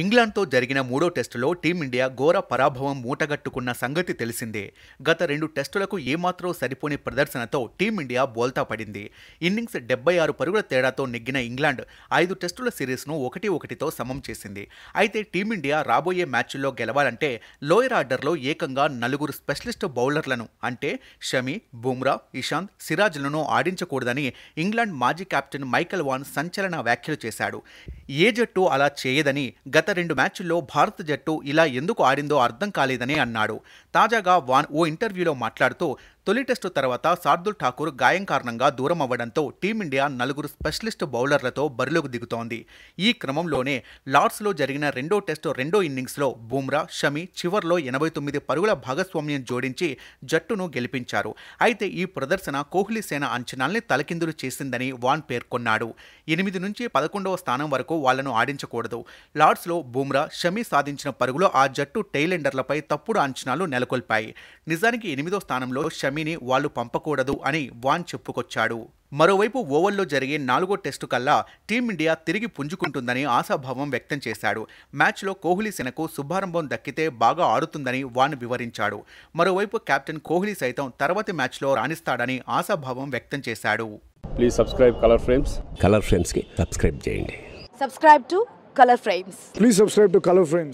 ఇంగ్లాండ్తో జరిగిన మూడో టెస్టులో టీమిండియా ఘోర పరాభవం మూటగట్టుకున్న సంగతి తెలిసిందే గత రెండు టెస్టులకు ఏమాత్రం సరిపోని ప్రదర్శనతో టీమిండియా బోల్తా పడింది ఇన్నింగ్స్ డెబ్బై ఆరు పరుగుల తేడాతో నెగ్గిన ఇంగ్లాండ్ ఐదు టెస్టుల సిరీస్ను ఒకటి ఒకటితో సమం చేసింది అయితే టీమిండియా రాబోయే మ్యాచ్ల్లో గెలవాలంటే లోయర్ ఆర్డర్లో ఏకంగా నలుగురు స్పెషలిస్ట్ బౌలర్లను అంటే షమి బుమ్రా ఇషాంత్ సిరాజ్లను ఆడించకూడదని ఇంగ్లాండ్ మాజీ కెప్టెన్ మైకెల్ వాన్ సంచలన వ్యాఖ్యలు చేశాడు ఏ జట్టు అలా చేయదని గత రెండు మ్యాచ్ల్లో భారత జట్టు ఇలా ఎందుకు ఆడిందో అర్థం కాలేదని అన్నాడు తాజాగా వాన్ ఓ ఇంటర్వ్యూలో మాట్లాడుతూ తొలి టెస్టు తర్వాత శార్దుల్ ఠాకూర్ గాయం కారణంగా దూరం అవ్వడంతో టీమిండియా నలుగురు స్పెషలిస్ట్ బౌలర్లతో బరిలోకి దిగుతోంది ఈ క్రమంలోనే లార్డ్స్లో జరిగిన రెండో టెస్టు రెండో ఇన్నింగ్స్లో బుమ్రా షమి చివర్లో ఎనభై తొమ్మిది పరుగుల భాగస్వామ్యం జోడించి జట్టును గెలిపించారు అయితే ఈ ప్రదర్శన కోహ్లీ సేన అంచనాల్ని తలకిందులు చేసిందని వాన్ పేర్కొన్నాడు ఎనిమిది నుంచి పదకొండవ స్థానం వరకు వాళ్లను ఆడించకూడదు లార్డ్స్లో బుమ్రా షమి సాధించిన పరుగులో ఆ జట్టు టైలెండర్లపై తప్పుడు అంచనాలు నెలకొల్పాయి నిజానికి ఎనిమిదో స్థానంలో షమి షమీని వాళ్లు పంపకూడదు అని వాన్ చెప్పుకొచ్చాడు మరోవైపు ఓవర్లో జరిగే నాలుగో టెస్టు కల్లా టీమిండియా తిరిగి పుంజుకుంటుందని ఆశాభావం వ్యక్తం చేశాడు మ్యాచ్లో కోహ్లీ సేనకు శుభారంభం దక్కితే బాగా ఆడుతుందని వాన్ వివరించాడు మరోవైపు కెప్టెన్ కోహ్లీ సైతం తర్వాతి మ్యాచ్లో రాణిస్తాడని ఆశాభావం వ్యక్తం చేశాడు please colour frames colour colour please colour